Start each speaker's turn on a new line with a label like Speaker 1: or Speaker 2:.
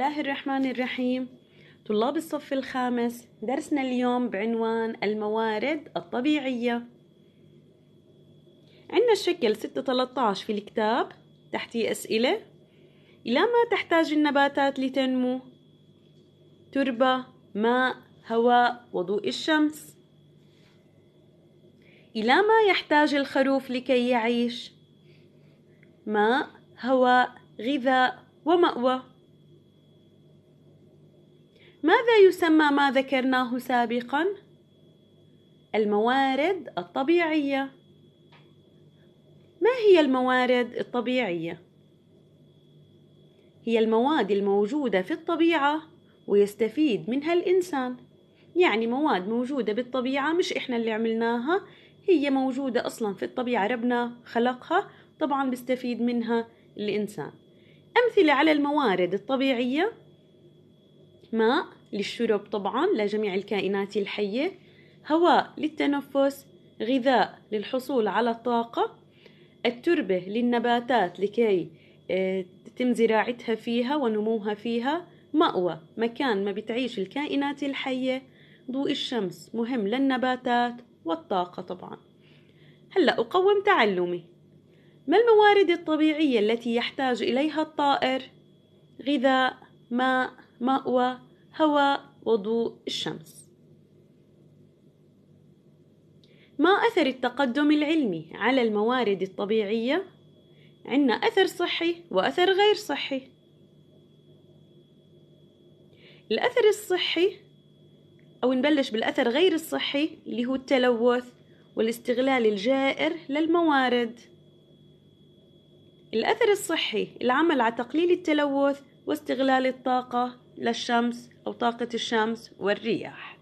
Speaker 1: الله الرحمن الرحيم طلاب الصف الخامس درسنا اليوم بعنوان الموارد الطبيعية عندنا الشكل 613 في الكتاب تحتيه أسئلة إلى ما تحتاج النباتات لتنمو تربة ماء هواء وضوء الشمس إلى ما يحتاج الخروف لكي يعيش ماء هواء غذاء ومأوى ماذا يسمى ما ذكرناه سابقا؟ الموارد الطبيعية ما هي الموارد الطبيعية؟ هي المواد الموجودة في الطبيعة ويستفيد منها الإنسان يعني مواد موجودة بالطبيعة مش إحنا اللي عملناها هي موجودة أصلا في الطبيعة ربنا خلقها طبعا بيستفيد منها الإنسان أمثلة على الموارد الطبيعية ماء للشرب طبعا لجميع الكائنات الحية هواء للتنفس غذاء للحصول على الطاقة التربة للنباتات لكي آه، تتم زراعتها فيها ونموها فيها مأوى مكان ما بتعيش الكائنات الحية ضوء الشمس مهم للنباتات والطاقة طبعا هلأ أقوم تعلمي ما الموارد الطبيعية التي يحتاج إليها الطائر؟ غذاء، ماء، مأوى، هو وضوء الشمس ما أثر التقدم العلمي على الموارد الطبيعية؟ عندنا أثر صحي وأثر غير صحي الأثر الصحي أو نبلش بالأثر غير الصحي اللي هو التلوث والاستغلال الجائر للموارد الأثر الصحي العمل على تقليل التلوث واستغلال الطاقة للشمس أو طاقة الشمس والرياح